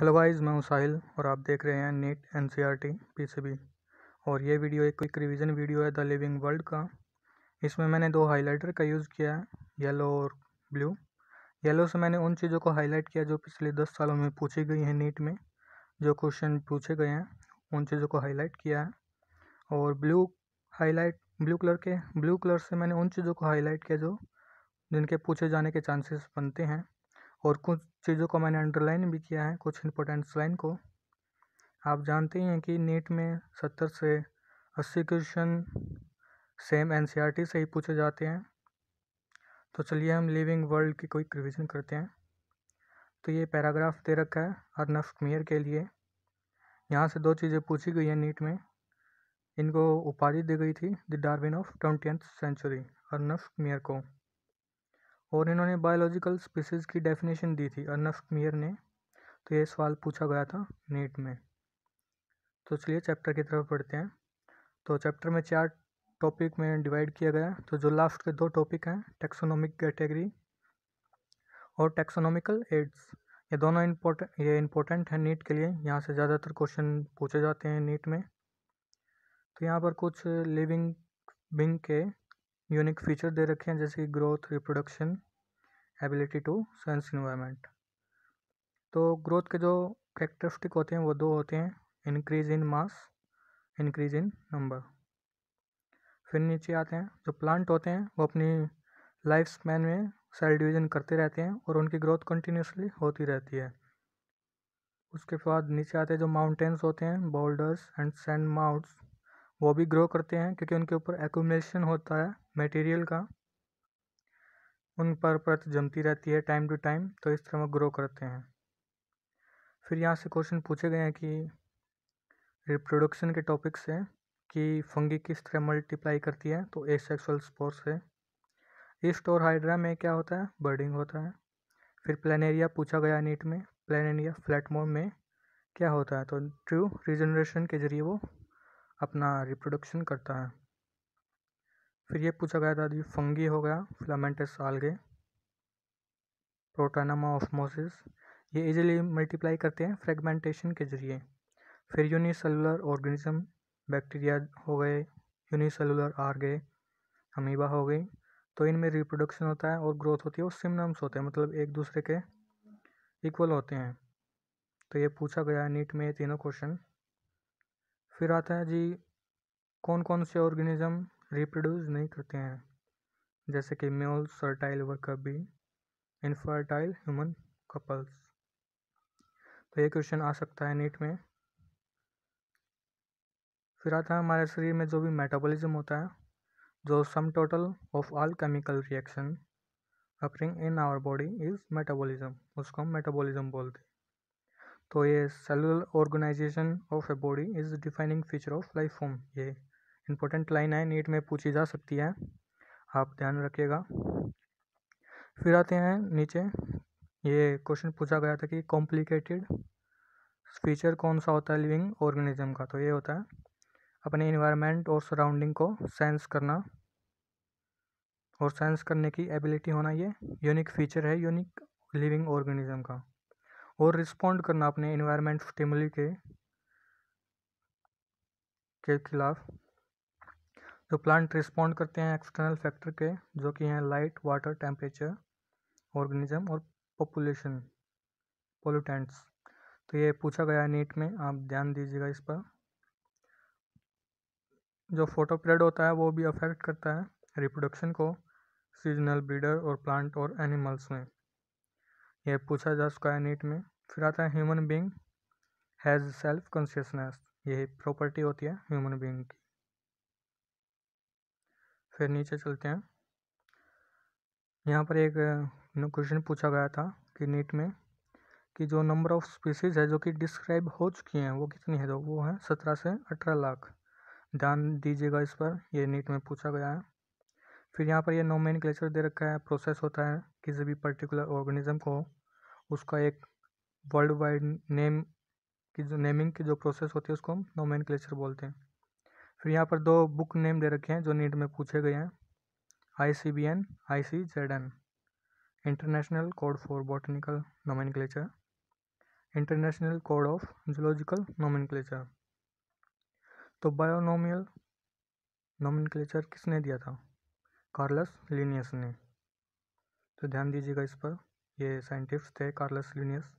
hello guys मैं हूं साहिल और आप देख रहे हैं NEET N C R T P C B और ये वीडियो एक क्विक रिवीजन वीडियो है द लिविंग वर्ल्ड का इसमें मैंने दो हाइलाइटर का यूज़ किया है येलो और ब्लू येलो से मैंने उन चीज़ों को हाईलाइट किया जो पिछले दस सालों में पूछी गई हैं नीट में जो क्वेश्चन पूछे गए हैं उन चीज़ों को हाईलाइट किया है और ब्लू हाईलाइट ब्लू कलर के ब्लू कलर से मैंने उन चीज़ों को हाईलाइट किया जो जिनके पूछे जाने के चांसेस बनते हैं और कुछ चीज़ों को मैंने अंडरलाइन भी किया है कुछ इंपॉर्टेंट लाइन को आप जानते ही हैं कि नीट में सत्तर से अस्सी क्वेश्चन सेम एन से ही पूछे जाते हैं तो चलिए हम लिविंग वर्ल्ड की कोई रिविज़न करते हैं तो ये पैराग्राफ दे रखा है अर्नफ मेयर के लिए यहाँ से दो चीज़ें पूछी गई हैं नीट में इनको उपाधि दी गई थी the Darwin of twenty century Ernst Mayr को और इन्होंने बायोलॉजिकल स्पीसीज़ की डेफिनेशन दी थी अर्नफ मियर ने तो ये सवाल पूछा गया था नीट में तो चलिए चैप्टर की तरफ पढ़ते हैं तो चैप्टर में चार टॉपिक में डिवाइड किया गया तो जो लास्ट के दो टॉपिक हैं टेक्सोनॉमिक कैटेगरी और टेक्सोनॉमिकल एड्स ये दोनों इम्पोर्टेंट ये इम्पोर्टेंट हैं नीट के लिए यहाँ से ज़्यादातर क्वेश्चन पूछे जाते हैं नीट में तो यहाँ पर कुछ लिविंग बिंग के यूनिक फीचर दे रखे हैं जैसे कि growth reproduction ability to sense environment तो ग्रोथ के जो करेक्टरिस्टिक होते हैं वो दो होते हैं increase in mass increase in number फिर नीचे आते हैं जो प्लांट होते हैं वो अपनी लाइफ स्पैन में सेल डिवीज़न करते रहते हैं और उनकी ग्रोथ कंटिन्यूसली होती रहती है उसके बाद नीचे आते हैं जो माउंटेन्स होते हैं बोल्डर्स एंड सैंड माउंट्स वो भी ग्रो करते हैं क्योंकि उनके ऊपर एकोमलेशन होता है मटेरियल का उन पर परत जमती रहती है टाइम टू टाइम तो इस तरह वो ग्रो करते हैं फिर यहाँ से क्वेश्चन पूछे गए हैं कि रिप्रोडक्शन के टॉपिक से कि फंगी किस तरह मल्टीप्लाई करती तो है तो ए सेक्सुअल स्पोर्स है ईस्ट और हाइड्रा में क्या होता है बर्डिंग होता है फिर प्लानेरिया पूछा गया नीट में प्लानेरिया फ्लैटमोर में क्या होता है तो ट्रू रिजनरेशन के जरिए वो अपना रिप्रोडक्शन करता है फिर ये पूछा गया था जी फंगी हो गया फिलामेंटस आलगे प्रोटानमा ऑफमोसिस ये इजीली मल्टीप्लाई करते हैं फ्रेगमेंटेशन के जरिए फिर यूनिसेलुलर ऑर्गेनिज्म बैक्टीरिया हो गए यूनिसेलुलर आर गए अमीबा हो गई तो इनमें रिप्रोडक्शन होता है और ग्रोथ होती है और सिमनम्स होते हैं मतलब एक दूसरे के इक्वल होते हैं तो ये पूछा गया है नीट में तीनों क्वेश्चन फिर आता है जी कौन कौन से ऑर्गेनिज्म रिप्रोड्यूस नहीं करते हैं जैसे कि male sterile worker bee infertile human couples तो ये क्वेश्चन आ सकता है नीट में फिर आता है हमारे शरीर में जो भी मेटाबॉलिज्म होता है जो sum total of all chemical reaction occurring in our body is metabolism उसको हम मेटाबॉलिज्म बोलते हैं तो ये cellular organization of a body is defining feature of life form ये इंपॉर्टेंट लाइन है नीट में पूछी जा सकती है आप ध्यान रखिएगा फिर आते हैं नीचे ये क्वेश्चन पूछा गया था कि कॉम्प्लिकेटेड फीचर कौन सा होता है लिविंग ऑर्गेनिज्म का तो ये होता है अपने इन्वायरमेंट और सराउंडिंग को सेंस करना और सेंस करने की एबिलिटी होना ये यूनिक फीचर है यूनिक लिविंग ऑर्गेनिज्म का और रिस्पॉन्ड करना अपने इन्वायरमेंट स्टिमुली के के खिलाफ तो प्लांट रिस्पॉन्ड करते हैं एक्सटर्नल फैक्टर के जो कि हैं लाइट वाटर टेम्परेचर ऑर्गेनिज्म और पॉपुलेशन पोल्यूटेंट्स तो ये पूछा गया है नीट में आप ध्यान दीजिएगा इस पर जो फोटो पीरियड होता है वो भी अफेक्ट करता है रिप्रोडक्शन को सीजनल ब्रीडर और प्लांट और एनिमल्स में यह पूछा जा चुका है नीट में फिर आता है human being has self consciousness यही प्रॉपर्टी होती है ह्यूमन बींग की फिर नीचे चलते हैं यहाँ पर एक क्वेश्चन पूछा गया था कि नीट में कि जो नंबर ऑफ स्पीसीज़ है जो कि डिस्क्राइब हो चुकी हैं वो कितनी है तो वो है सत्रह से अठारह लाख ध्यान दीजिएगा इस पर ये नीट में पूछा गया है फिर यहाँ पर ये नोमेन क्लेचर दे रखा है प्रोसेस होता है किसी भी पर्टिकुलर ऑर्गेनिज्म को उसका एक वर्ल्ड वाइड नेम की जो नेमिंग की जो प्रोसेस होती है उसको हम नोमेन बोलते हैं फिर यहाँ पर दो बुक नेम दे रखे हैं जो नीट में पूछे गए हैं I C B N I C Z N international code for botanical nomen international code of zoological nomen तो बायोनोमियल नोमिन किसने दिया था कार्लस लिनियस ने तो ध्यान दीजिएगा इस पर ये साइंटिस्ट थे कार्लस लिनियस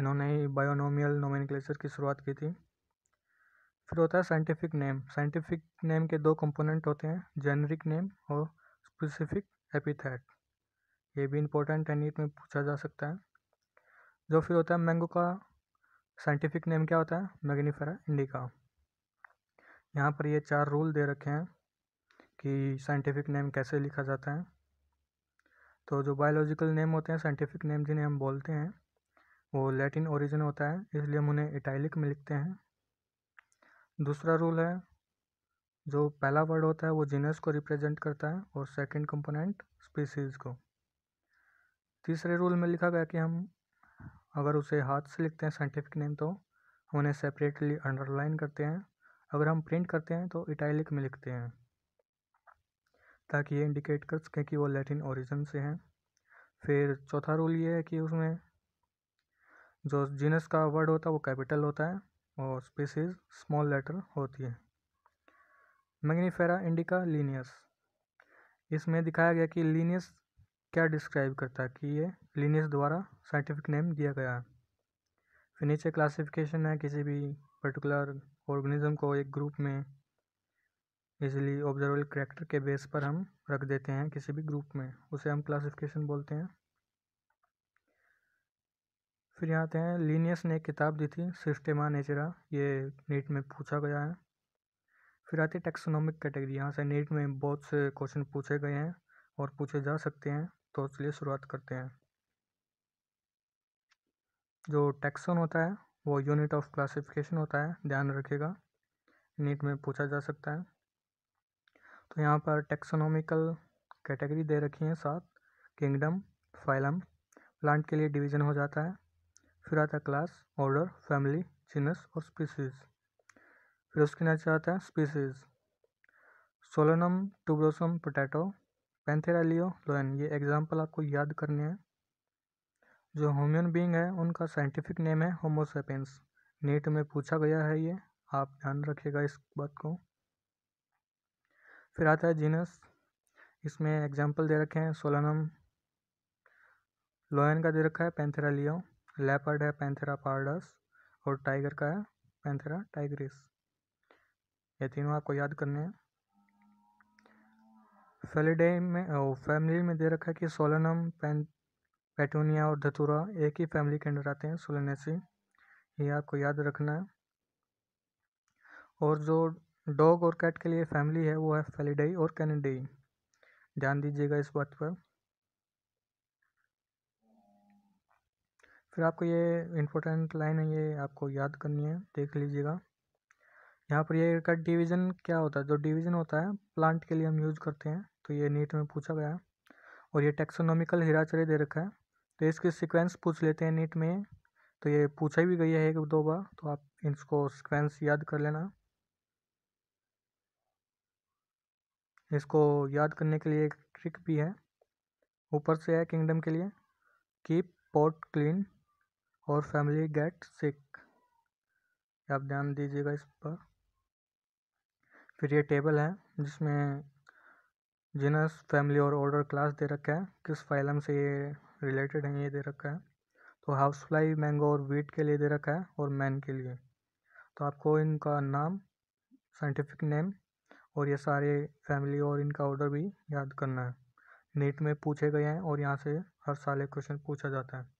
इन्होंने ही बायोनोमियल नोमिन की शुरुआत की थी फिर होता है साइंटिफिक नेम साइंटिफिक नेम के दो कंपोनेंट होते हैं जेनरिक नेम और स्पेसिफिक एपिथेट ये भी इंपॉर्टेंट है नीट में पूछा जा सकता है जो फिर होता है मैंगो का साइंटिफिक नेम क्या होता है मैग्नीफेरा इंडिका यहाँ पर ये चार रूल दे रखे हैं कि साइंटिफिक नेम कैसे लिखा जाता है तो जो बायोलॉजिकल नेम होते हैं साइंटिफिक नेम जिन्हें हम बोलते हैं वो लैटिन ओरिजिन होता है इसलिए हम उन्हें इटैलिक में लिखते हैं दूसरा रूल है जो पहला वर्ड होता है वो जीनस को रिप्रेजेंट करता है और सेकंड कंपोनेंट स्पीसीज को तीसरे रूल में लिखा गया कि हम अगर उसे हाथ से लिखते हैं साइंटिफिक नेम तो हम उन्हें सेपरेटली अंडरलाइन करते हैं अगर हम प्रिंट करते हैं तो इटैलिक में लिखते हैं ताकि ये इंडिकेट कर सकें कि वो लैटिन ओरिजिन से हैं फिर चौथा रूल ये है कि उसमें जो जीनस का वर्ड होता है वो कैपिटल होता है और स्पीसीज स्मॉल लेटर होती है मैग्नीफेरा इंडिका लीनियस इसमें दिखाया गया कि लीनियस क्या डिस्क्राइब करता है कि ये लीनियस द्वारा साइंटिफिक नेम दिया गया है फिर नीचे क्लासिफिकेशन है किसी भी पर्टिकुलर ऑर्गेनिज्म को एक ग्रुप में इजीली ऑब्जर्वेबल करेक्टर के बेस पर हम रख देते हैं किसी भी ग्रुप में उसे हम क्लासिफिकेशन बोलते हैं फिर यहाँ आते हैं लीनियस ने एक किताब दी थी सिस्टेमा नेचरा ये नीट में पूछा गया है फिर आते हैं टेक्सोनॉमिक कैटेगरी यहाँ से नीट में बहुत से क्वेश्चन पूछे गए हैं और पूछे जा सकते हैं तो चलिए शुरुआत करते हैं जो टैक्सोन होता है वो यूनिट ऑफ क्लासिफिकेशन होता है ध्यान रखिएगा नीट में पूछा जा सकता है तो यहाँ पर टेक्सोनॉमिकल कैटेगरी दे रखी है सात किंगडम फाइलम प्लांट के लिए डिवीजन हो जाता है फिर आता है क्लास ऑर्डर फैमिली जीनस और स्पीसीज फिर उसके नीचे आता है स्पीसीज सोलोनम टूब्रोसम पोटैटो पेंथेरालियो लियो लोयन ये एग्जाम्पल आपको याद करने हैं जो ह्यूमन बीइंग है उनका साइंटिफिक नेम है होमोसेपेंस नेट में पूछा गया है ये आप ध्यान रखिएगा इस बात को फिर आता है जीनस इसमें एग्जाम्पल दे रखे हैं सोलानम लोयन का दे रखा है पेंथेरालियो लियो लेपर्ड है पैंथेरा पार्डस और टाइगर का है पैंथेरा टाइग्रिस ये तीनों आपको याद करने हैं फेलिडे में फैमिली में दे रखा है कि सोलनम पैं पैटूनिया और धतूरा एक ही फैमिली के अंडर आते हैं सोलनेसी ये आपको याद रखना है और जो डॉग और कैट के लिए फैमिली है वो है फेलिडाई और कैनेडाई ध्यान दीजिएगा इस बात पर फिर आपको ये इम्पोर्टेंट लाइन है ये आपको याद करनी है देख लीजिएगा यहाँ पर ये का डिवीज़न क्या होता है जो डिवीज़न होता है प्लांट के लिए हम यूज़ करते हैं तो ये नीट में पूछा गया है और ये टेक्सोनॉमिकल हिराचरी दे रखा है तो इसके सीक्वेंस पूछ लेते हैं नीट में तो ये पूछा भी गई है एक दो बार तो आप इसको सिक्वेंस याद कर लेना इसको याद करने के लिए एक ट्रिक भी है ऊपर से है किंगडम के लिए कीप पॉट क्लीन और फैमिली गेट सिक आप ध्यान दीजिएगा इस पर फिर ये टेबल है जिसमें जिनस फैमिली और ऑर्डर क्लास दे रखा है किस फाइलम से ये रिलेटेड है ये दे रखा है तो हाउस फ्लाई मैंगो और वीट के लिए दे रखा है और मैन के लिए तो आपको इनका नाम साइंटिफिक नेम और ये सारे फैमिली और इनका ऑर्डर भी याद करना है नेट में पूछे गए हैं और यहाँ से हर साल एक क्वेश्चन पूछा जाता है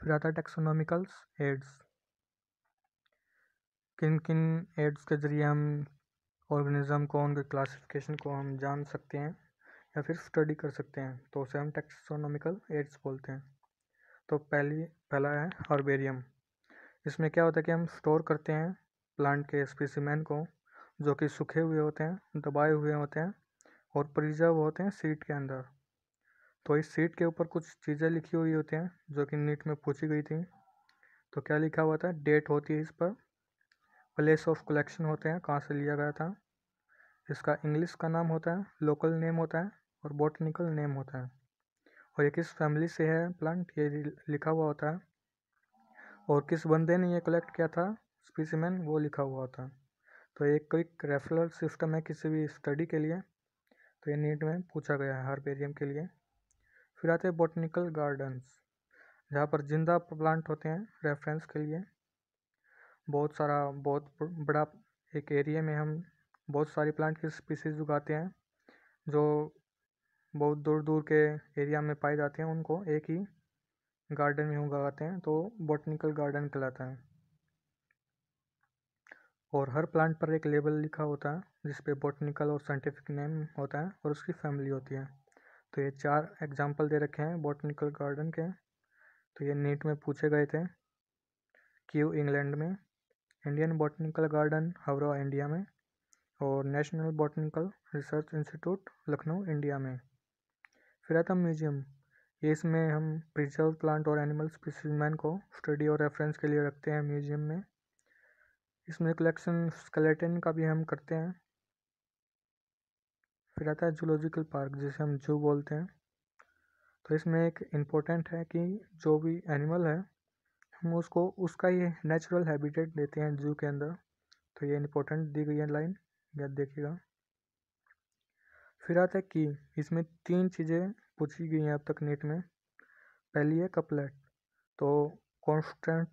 फिर आता है टेक्सोनॉमिकल्स एड्स किन किन एड्स के ज़रिए हम ऑर्गेनिज़म को उनके क्लासिफिकेशन को हम जान सकते हैं या फिर स्टडी कर सकते हैं तो उसे हम टेक्सोनॉमिकल एड्स बोलते हैं तो पहली पहला है हर्बेरियम इसमें क्या होता है कि हम स्टोर करते हैं प्लांट के स्पेसिमैन को जो कि सूखे हुए होते हैं दबाए हुए होते हैं और प्रिजर्व होते हैं सीट के अंदर तो इस सीट के ऊपर कुछ चीज़ें लिखी हुई होती हैं जो कि नीट में पूछी गई थी तो क्या लिखा हुआ था डेट होती है इस पर प्लेस ऑफ कलेक्शन होते हैं कहाँ से लिया गया था इसका इंग्लिश का नाम होता है लोकल नेम होता है और बॉटनिकल नेम होता है और ये किस फैमिली से है प्लांट ये लिखा हुआ होता है और किस बंदे ने ये कलेक्ट किया था स्पीसीमैन वो लिखा हुआ होता है तो एक क्विक रेफरल सिस्टम है किसी भी स्टडी के लिए तो ये नीट में पूछा गया है हर पेरियम के लिए फिर आते हैं बॉटनिकल गार्डन्स जहाँ पर जिंदा प्लांट होते हैं रेफरेंस के लिए बहुत सारा बहुत बड़ा एक एरिया में हम बहुत सारी प्लांट की स्पीसीज उगाते हैं जो बहुत दूर दूर के एरिया में पाए जाते हैं उनको एक ही गार्डन में उगाते हैं तो बॉटनिकल गार्डन कहलाता है और हर प्लांट पर एक लेबल लिखा होता है जिसपे बॉटनिकल और साइंटिफिक नेम होता है और उसकी फैमिली होती है तो ये चार एग्जाम्पल दे रखे हैं बॉटनिकल गार्डन के तो ये नीट में पूछे गए थे क्यू इंग्लैंड में Indian botanical garden Howrah India में और national botanical research institute Lucknow India में फिर आता म्यूजियम ये इसमें हम प्रिजर्व प्लांट और एनिमल स्पीसीमैन को स्टडी और रेफरेंस के लिए रखते हैं म्यूजियम में इसमें कलेक्शन स्केलेटन का भी हम करते हैं फिर आता है जूलॉजिकल पार्क जिसे हम जू बोलते हैं तो इसमें एक इम्पोर्टेंट है कि जो भी एनिमल है हम उसको उसका ये नेचुरल हैबिटेट देते हैं जू के अंदर तो ये इम्पोर्टेंट दी गई है लाइन याद देखिएगा फिर आता है की इसमें तीन चीज़ें पूछी गई हैं अब तक नेट में पहली है कपलेट तो constant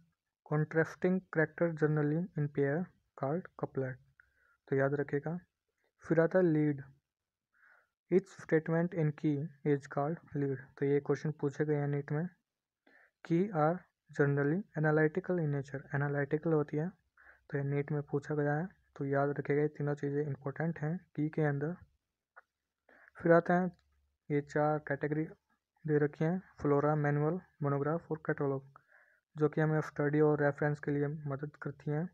contrasting character generally in pair called couplet तो याद रखिएगा फिर आता है लीड इच स्टेटमेंट इन की इज कॉल्ड लीड तो ये क्वेश्चन पूछे गए हैं नीट में key are generally analytical in nature analytical होती है तो ये नीट में पूछा गया है तो याद रखेगा ये तीनों चीज़ें इंपॉर्टेंट हैं की के अंदर फिर आते हैं ये चार कैटेगरी दे रखी हैं फ्लोरा मैनुअल मोनोग्राफ और कैटलॉग जो कि हमें स्टडी और रेफरेंस के लिए मदद करती हैं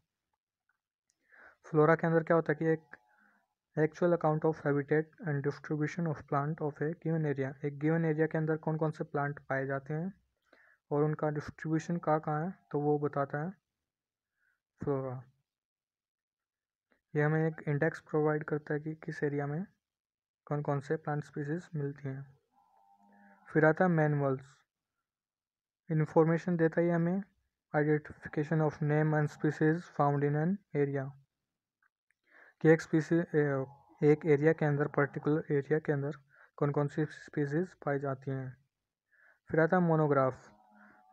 फ्लोरा के अंदर क्या होता है कि एक actual account of habitat and distribution of plant of a given area एक गिवन एरिया के अंदर कौन कौन से प्लांट पाए जाते हैं और उनका डिस्ट्रीब्यूशन कहाँ कहाँ है तो वो बताता है फ्लोरा ये हमें एक इंडेक्स प्रोवाइड करता है कि किस एरिया में कौन कौन से प्लांट स्पीसीज मिलती हैं फिर आता है मैनुअल्स इन्फॉर्मेशन देता है हमें identification of name and species found in an area कि एक स्पीसी एक एरिया के अंदर पर्टिकुलर एरिया के अंदर कौन कौन सी स्पीसीज पाई जाती हैं फिर आता है मोनोग्राफ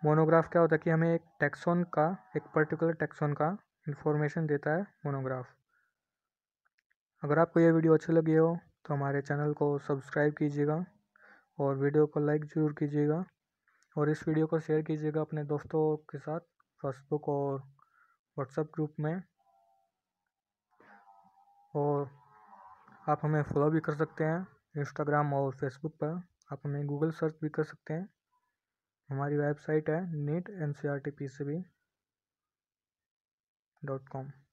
मोनोग्राफ क्या होता है कि हमें एक टैक्सोन का एक पर्टिकुलर टैक्सोन का इन्फॉर्मेशन देता है मोनोग्राफ अगर आपको यह वीडियो अच्छी लगी हो तो हमारे चैनल को सब्सक्राइब कीजिएगा और वीडियो को लाइक ज़रूर कीजिएगा और इस वीडियो को शेयर कीजिएगा अपने दोस्तों के साथ फेसबुक और व्हाट्सएप ग्रुप में और आप हमें फॉलो भी कर सकते हैं इंस्टाग्राम और फेसबुक पर आप हमें गूगल सर्च भी कर सकते हैं हमारी वेबसाइट है NEET N C R T P C B dot com